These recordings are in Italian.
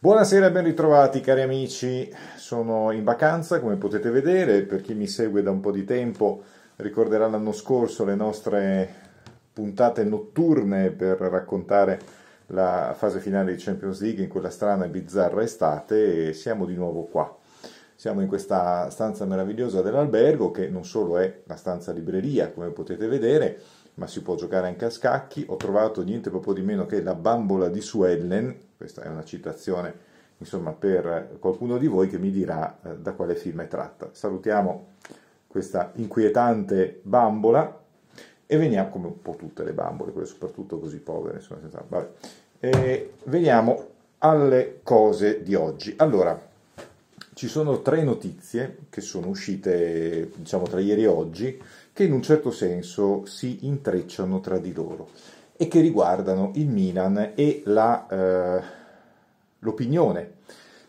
Buonasera e ben ritrovati cari amici, sono in vacanza come potete vedere, per chi mi segue da un po' di tempo ricorderà l'anno scorso le nostre puntate notturne per raccontare la fase finale di Champions League in quella strana e bizzarra estate e siamo di nuovo qua. Siamo in questa stanza meravigliosa dell'albergo che non solo è la stanza libreria come potete vedere, ma si può giocare anche a scacchi. Ho trovato niente proprio di meno che la bambola di Suellen questa è una citazione, insomma, per qualcuno di voi che mi dirà eh, da quale film è tratta. Salutiamo questa inquietante bambola e veniamo, come un po' tutte le bambole, quelle soprattutto così povere, insomma, senza, vabbè. E veniamo alle cose di oggi. Allora, ci sono tre notizie che sono uscite, diciamo, tra ieri e oggi, che in un certo senso si intrecciano tra di loro e che riguardano il Milan e la, eh, l'opinione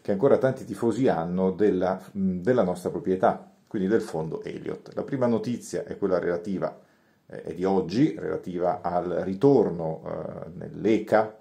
che ancora tanti tifosi hanno della, della nostra proprietà, quindi del fondo Elliott. La prima notizia è quella relativa, eh, è di oggi, relativa al ritorno eh, nell'ECA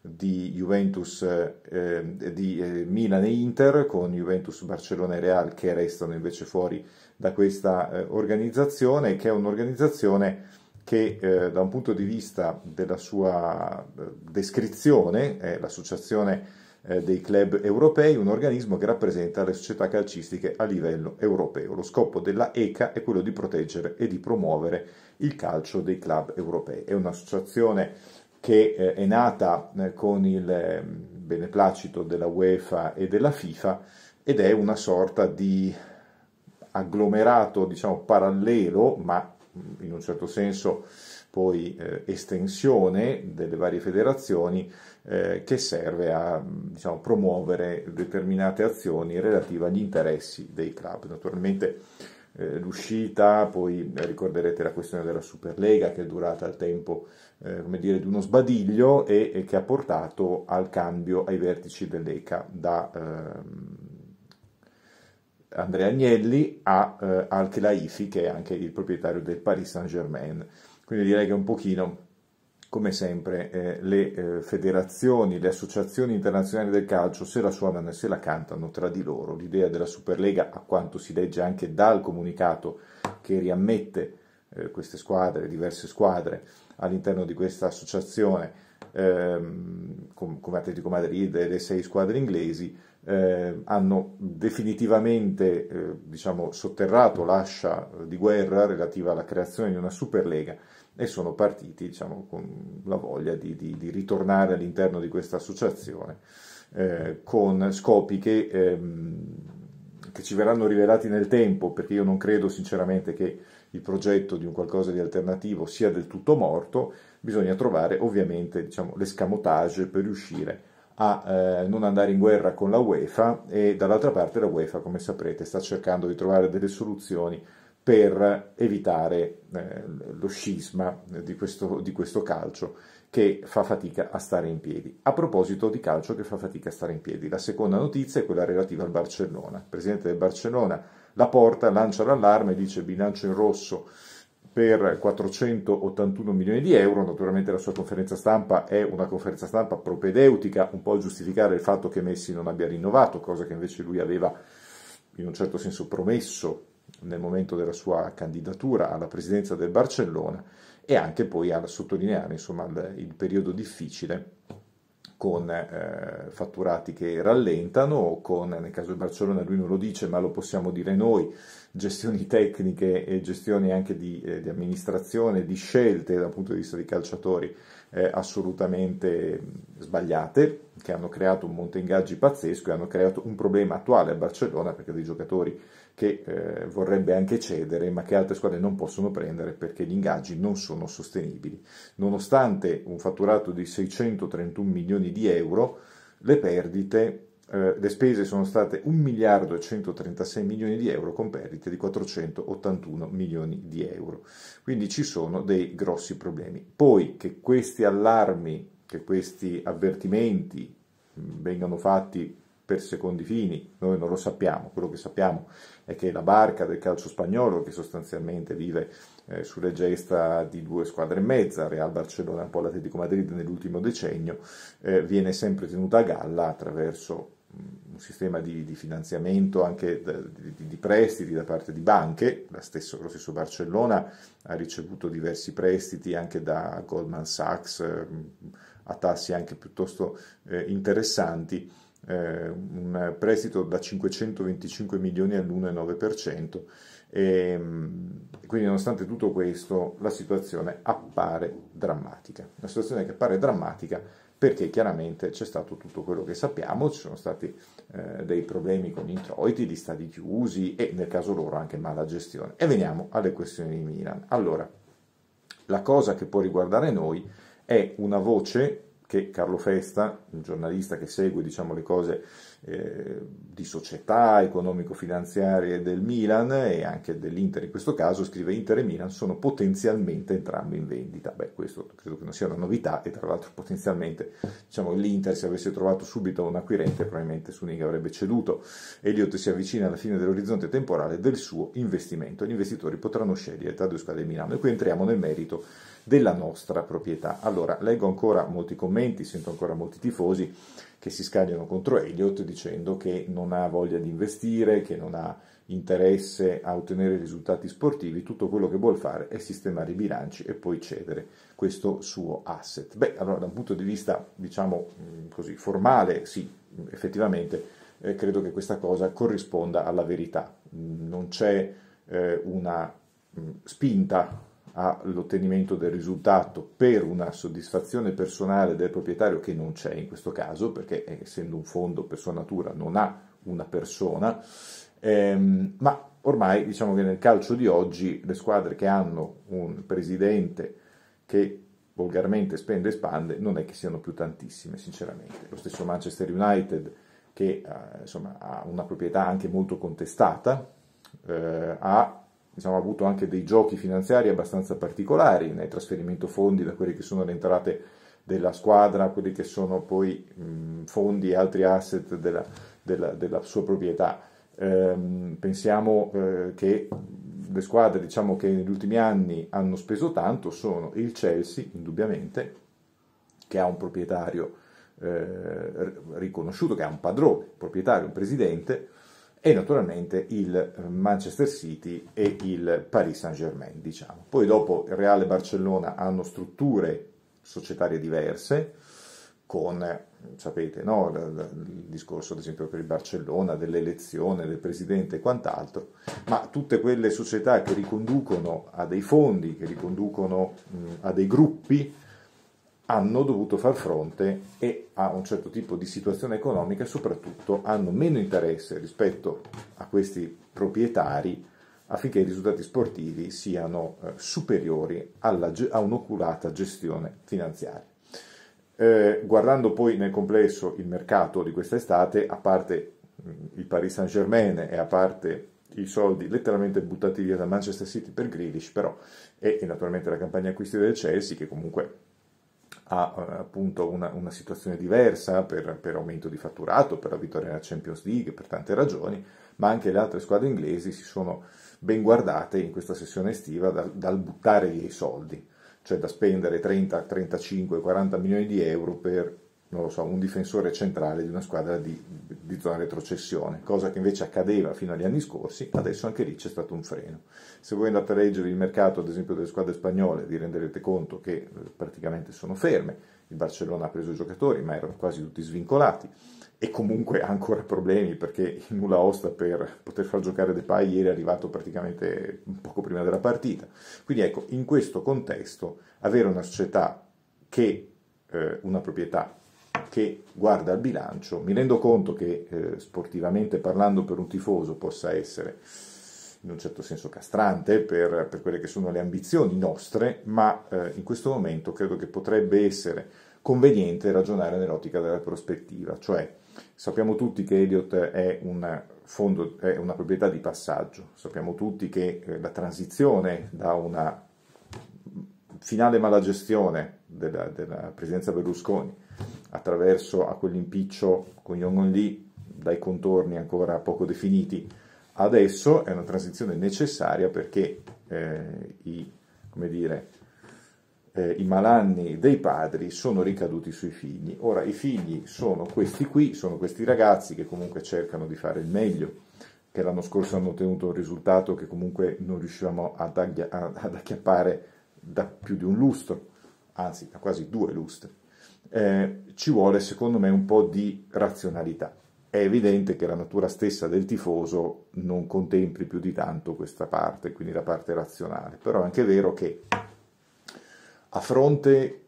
di Juventus, eh, eh di eh, Milan e Inter, con Juventus, Barcellona e Real che restano invece fuori da questa eh, organizzazione, che è un'organizzazione che eh, da un punto di vista della sua eh, descrizione è l'Associazione eh, dei Club Europei, un organismo che rappresenta le società calcistiche a livello europeo. Lo scopo della ECA è quello di proteggere e di promuovere il calcio dei club europei. È un'associazione che eh, è nata con il ehm, beneplacito della UEFA e della FIFA ed è una sorta di agglomerato diciamo parallelo ma in un certo senso poi eh, estensione delle varie federazioni eh, che serve a diciamo, promuovere determinate azioni relative agli interessi dei club. Naturalmente eh, l'uscita, poi ricorderete la questione della Superlega che è durata al tempo eh, come dire, di uno sbadiglio e, e, che ha portato al cambio ai vertici dell'ECA da ehm, Andrea Agnelli a eh, Al Khelaifi, che è anche il proprietario del Paris Saint-Germain. Quindi direi che un pochino, come sempre, eh, le eh, federazioni, le associazioni internazionali del calcio se la suonano e se la cantano tra di loro. L'idea della Superlega, a quanto si legge anche dal comunicato che riammette eh, queste squadre, diverse squadre all'interno di questa associazione, ehm, come Atletico Madrid e le sei squadre inglesi, eh, hanno definitivamente eh, diciamo, sotterrato l'ascia di guerra relativa alla creazione di una Superlega e sono partiti diciamo, con la voglia di, di, di ritornare all'interno di questa associazione eh, con scopi che, ehm, che, ci verranno rivelati nel tempo, perché io non credo sinceramente che il progetto di un qualcosa di alternativo sia del tutto morto, bisogna trovare ovviamente diciamo, l'escamotage per riuscire a a eh, non andare in guerra con la UEFA e dall'altra parte la UEFA, come saprete, sta cercando di trovare delle soluzioni per evitare eh, lo scisma di questo, di questo calcio che fa fatica a stare in piedi. A proposito di calcio che fa fatica a stare in piedi, la seconda notizia è quella relativa al Barcellona. Il presidente del Barcellona, la porta, lancia l'allarme, dice bilancio in rosso per 481 milioni di euro, naturalmente la sua conferenza stampa è una conferenza stampa propedeutica, un po' a giustificare il fatto che Messi non abbia rinnovato, cosa che invece lui aveva in un certo senso promesso nel momento della sua candidatura alla presidenza del Barcellona e anche poi a sottolineare insomma, il, il periodo difficile con eh, fatturati che rallentano, con, nel caso di Barcellona lui non lo dice ma lo possiamo dire noi, gestioni tecniche e gestioni anche di, eh, di amministrazione, di scelte dal punto di vista dei calciatori eh, assolutamente sbagliate, che hanno creato un monte ingaggi pazzesco e hanno creato un problema attuale a Barcellona perché dei giocatori che eh, vorrebbe anche cedere, ma che altre squadre non possono prendere perché gli ingaggi non sono sostenibili. Nonostante un fatturato di 631 milioni di euro, le perdite, eh, le spese sono state 1 miliardo e 136 milioni di euro con perdite di 481 milioni di euro. Quindi ci sono dei grossi problemi. Poi che questi allarmi, che questi avvertimenti mm, vengano fatti per secondi fini, noi non lo sappiamo, quello che sappiamo è che la barca del calcio spagnolo, che sostanzialmente vive eh, sulle gesta di due squadre e mezza, Real Barcellona e un po' l'Atletico Madrid nell'ultimo decennio, eh, viene sempre tenuta a galla attraverso mm, un sistema di, di finanziamento anche da, di, di, prestiti da parte di banche, stesso, lo stesso Barcellona ha ricevuto diversi prestiti anche da Goldman Sachs eh, a tassi anche piuttosto eh, interessanti eh, un prestito da 525 milioni all'1,9% e ehm, quindi nonostante tutto questo la situazione appare drammatica, una situazione che appare drammatica perché chiaramente c'è stato tutto quello che sappiamo, ci sono stati eh, dei problemi con gli introiti, gli stadi chiusi e nel caso loro anche mala gestione. E veniamo alle questioni di Milan. Allora, la cosa che può riguardare noi è una voce che Carlo Festa, un giornalista che segue diciamo, le cose eh, di società economico-finanziarie del Milan e anche dell'Inter in questo caso, scrive Inter e Milan sono potenzialmente entrambi in vendita. Beh, questo credo che non sia una novità e tra l'altro potenzialmente diciamo, l'Inter se avesse trovato subito un acquirente probabilmente Suning avrebbe ceduto. Elliott si avvicina alla fine dell'orizzonte temporale del suo investimento e gli investitori potranno scegliere tra due squadre di Milano. E qui entriamo nel merito della nostra proprietà. Allora, leggo ancora molti commenti, sento ancora molti tifosi che si scagliano contro Elliot dicendo che non ha voglia di investire, che non ha interesse a ottenere risultati sportivi, tutto quello che vuole fare è sistemare i bilanci e poi cedere questo suo asset. Beh, allora da un punto di vista, diciamo mm, così, formale, sì, mm, effettivamente eh, credo che questa cosa corrisponda alla verità. Mm, non c'è eh, una spinta all'ottenimento del risultato per una soddisfazione personale del proprietario che non c'è in questo caso, perché eh, essendo un fondo per sua natura non ha una persona, ehm, ma ormai diciamo che nel calcio di oggi le squadre che hanno un presidente che volgarmente spende e spande non è che siano più tantissime, sinceramente. Lo stesso Manchester United che eh, insomma, ha una proprietà anche molto contestata, eh, ha diciamo, avuto anche dei giochi finanziari abbastanza particolari nel trasferimento fondi da quelle che sono le entrate della squadra a quelli che sono poi mh, fondi e altri asset della, della, della sua proprietà. Ehm, pensiamo eh, che le squadre diciamo, che negli ultimi anni hanno speso tanto sono il Chelsea, indubbiamente, che ha un proprietario eh, riconosciuto, che ha un padrone, un proprietario, un presidente, e naturalmente il eh, Manchester City e il Paris Saint-Germain, diciamo. Poi dopo il Real e Barcellona hanno strutture societarie diverse con sapete, no? il discorso ad esempio per il Barcellona dell'elezione del presidente e quant'altro, ma tutte quelle società che riconducono a dei fondi, che riconducono a dei gruppi, hanno dovuto far fronte e a un certo tipo di situazione economica e soprattutto hanno meno interesse rispetto a questi proprietari affinché i risultati sportivi siano eh, superiori alla, a un'oculata gestione finanziaria. Eh, guardando poi nel complesso il mercato di questa estate, a parte mh, mm, il Paris Saint-Germain e a parte i soldi letteralmente buttati via da Manchester City per Grealish, però, e, e naturalmente la campagna acquisti del Chelsea, che comunque ha eh, appunto una, una situazione diversa per, per, aumento di fatturato, per la vittoria nella Champions League, per tante ragioni, ma anche le altre squadre inglesi si sono ben guardate in questa sessione estiva dal, dal buttare via i soldi, cioè da spendere 30, 35, 40 milioni di euro per non lo so, un difensore centrale di una squadra di, di, zona retrocessione, cosa che invece accadeva fino agli anni scorsi, adesso anche lì c'è stato un freno. Se voi andate a leggere il mercato, ad esempio, delle squadre spagnole, vi renderete conto che eh, praticamente sono ferme, il Barcellona ha preso i giocatori, ma erano quasi tutti svincolati, e comunque ha ancora problemi perché il nulla osta per poter far giocare De Depay ieri è arrivato praticamente poco prima della partita. Quindi ecco, in questo contesto, avere una società che eh, una proprietà che guarda il bilancio, mi rendo conto che eh, sportivamente parlando per un tifoso possa essere in un certo senso castrante per, per quelle che sono le ambizioni nostre, ma eh, in questo momento credo che potrebbe essere conveniente ragionare nell'ottica della prospettiva, cioè sappiamo tutti che Elliott è un fondo, è una proprietà di passaggio, sappiamo tutti che eh, la transizione da una finale malagestione della, della presidenza Berlusconi attraverso a quell'impiccio con Yongon Lee dai contorni ancora poco definiti. Adesso è una transizione necessaria perché eh, i, dire, eh, i, malanni dei padri sono ricaduti sui figli. Ora i figli sono questi qui, sono questi ragazzi che comunque cercano di fare il meglio, che l'anno scorso hanno ottenuto un risultato che comunque non riuscivamo ad, agghi- ad acchiappare da più di un lustro, anzi da quasi due lustri eh, ci vuole secondo me un po' di razionalità. È evidente che la natura stessa del tifoso non contempli più di tanto questa parte, quindi la parte razionale, però è anche vero che a fronte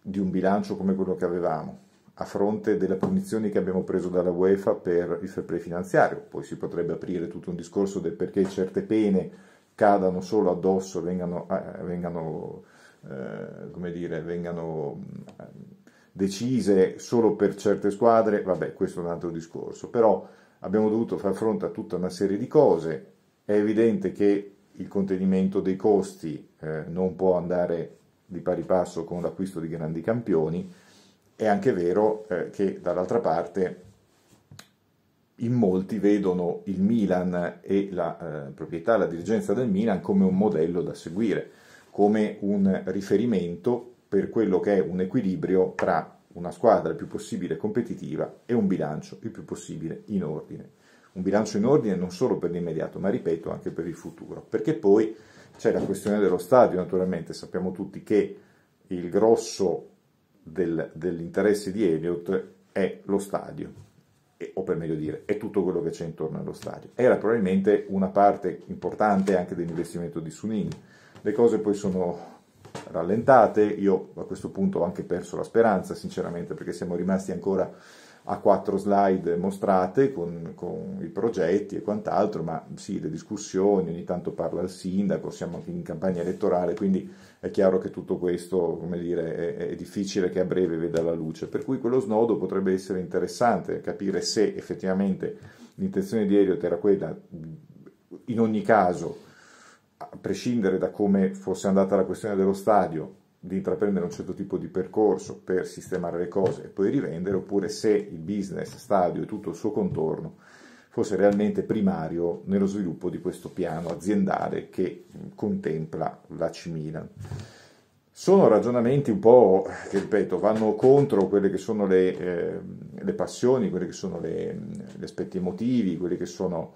di un bilancio come quello che avevamo, a fronte delle punizioni che abbiamo preso dalla UEFA per il fair play finanziario, poi si potrebbe aprire tutto un discorso del perché certe pene cadano solo addosso, vengano, eh, vengano eh, come dire, vengano eh, decise solo per certe squadre, vabbè, questo è un altro discorso, però abbiamo dovuto far fronte a tutta una serie di cose, è evidente che il contenimento dei costi eh, non può andare di pari passo con l'acquisto di grandi campioni, è anche vero eh, che dall'altra parte in molti vedono il Milan e la eh, proprietà, la dirigenza del Milan come un modello da seguire, come un riferimento per quello che è un equilibrio tra una squadra il più possibile competitiva e un bilancio il più possibile in ordine. Un bilancio in ordine non solo per l'immediato, ma ripeto anche per il futuro, perché poi c'è la questione dello stadio, naturalmente sappiamo tutti che il grosso del, dell'interesse di Elliott è lo stadio, o per meglio dire, è tutto quello che c'è intorno allo stadio. Era probabilmente una parte importante anche dell'investimento di Sunin. Le cose poi sono rallentate, io a questo punto ho anche perso la speranza sinceramente perché siamo rimasti ancora a quattro slide mostrate con, con, i progetti e quant'altro, ma sì, le discussioni, ogni tanto parla il sindaco, siamo anche in campagna elettorale, quindi è chiaro che tutto questo, come dire, è, è difficile che a breve veda la luce. Per cui quello snodo potrebbe essere interessante, capire se effettivamente l'intenzione di Elliot era quella, in ogni caso, prescindere da come fosse andata la questione dello stadio, di intraprendere un certo tipo di percorso per sistemare le cose e poi rivendere, oppure se il business, stadio e tutto il suo contorno fosse realmente primario nello sviluppo di questo piano aziendale che contempla la Cimilan. Sono ragionamenti un po' che, ripeto, vanno contro quelle che sono le, eh, le passioni, quelli che sono le, gli aspetti emotivi, quelli che sono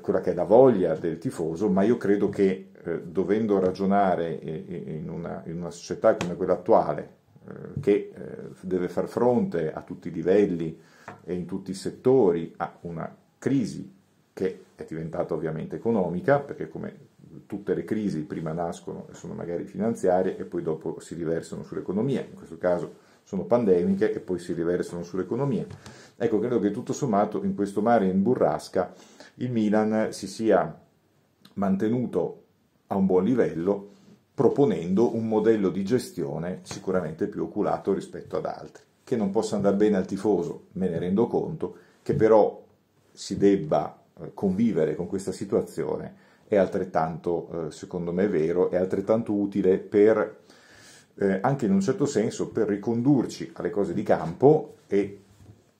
quella che è la voglia del tifoso, ma io credo che eh, dovendo ragionare eh, eh, in una, in una, società come quella attuale, eh, che eh, deve far fronte a tutti i livelli e in tutti i settori a una crisi che è diventata ovviamente economica, perché come tutte le crisi prima nascono e sono magari finanziarie e poi dopo si riversano sull'economia, in questo caso sono pandemiche e poi si riversano sull'economia. Ecco, credo che tutto sommato in questo mare in burrasca il Milan si sia mantenuto a un buon livello proponendo un modello di gestione sicuramente più oculato rispetto ad altri, che non possa andare bene al tifoso, me ne rendo conto, che però si debba eh, convivere con questa situazione è altrettanto, eh, secondo me, vero, è altrettanto utile per eh, anche in un certo senso per ricondurci alle cose di campo e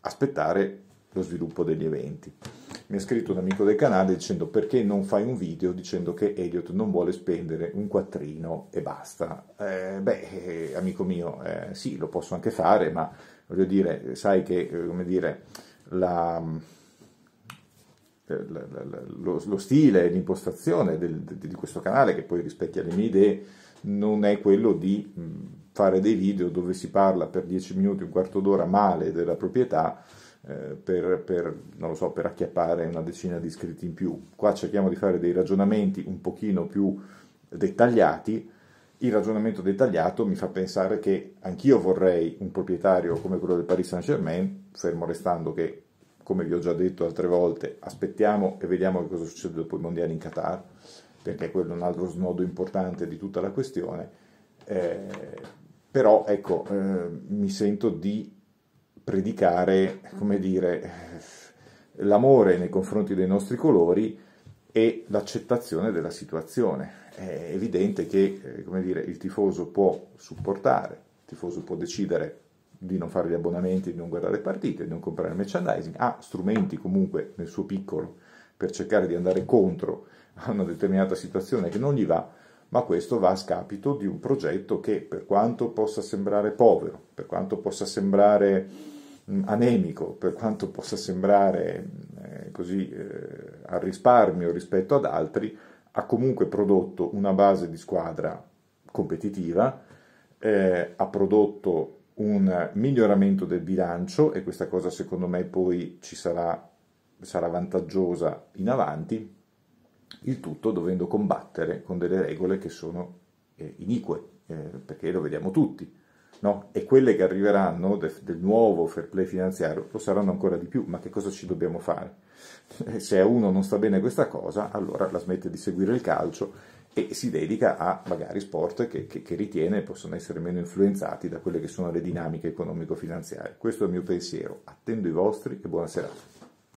aspettare lo sviluppo degli eventi. Mi ha scritto un amico del canale dicendo perché non fai un video dicendo che Elliot non vuole spendere un quattrino e basta. Eh, beh, eh, amico mio, eh, sì, lo posso anche fare, ma voglio dire, sai che, eh, come dire, mm, eh, la, la, la, lo, lo, stile, l'impostazione del, di questo canale, che poi rispecchia le mie idee, non è quello di mm, fare dei video dove si parla per 10 minuti, un quarto d'ora male della proprietà eh, per, per, so, per, acchiappare una decina di iscritti in più. Qua cerchiamo di fare dei ragionamenti un pochino più dettagliati. Il ragionamento dettagliato mi fa pensare che anch'io vorrei un proprietario come quello del Paris Saint-Germain, fermo restando che, come vi ho già detto altre volte, aspettiamo e vediamo che cosa succede dopo i mondiali in Qatar perché quello è un altro snodo importante di tutta la questione, eh, però ecco, eh, mi sento di predicare, come dire, eh, l'amore nei confronti dei nostri colori e l'accettazione della situazione. È evidente che, eh, come dire, il tifoso può supportare, il tifoso può decidere di non fare gli abbonamenti, di non guardare partite, di non comprare merchandising, ha strumenti comunque nel suo piccolo per cercare di andare contro a una determinata situazione che non gli va, ma questo va a scapito di un progetto che, per quanto possa sembrare povero, per quanto possa sembrare mm, anemico, per quanto possa sembrare eh, così eh, al risparmio rispetto ad altri, ha comunque prodotto una base di squadra competitiva, eh, ha prodotto un miglioramento del bilancio e questa cosa secondo me poi ci sarà sarà vantaggiosa in avanti, il tutto dovendo combattere con delle regole che sono eh, inique, eh, perché lo vediamo tutti. No? E quelle che arriveranno del, del nuovo fair play finanziario lo saranno ancora di più, ma che cosa ci dobbiamo fare? Eh, se a uno non sta bene questa cosa, allora la smette di seguire il calcio e si dedica a magari sport che, che, che, ritiene possono essere meno influenzati da quelle che sono le dinamiche economico-finanziarie. Questo è il mio pensiero, attendo i vostri e buona serata.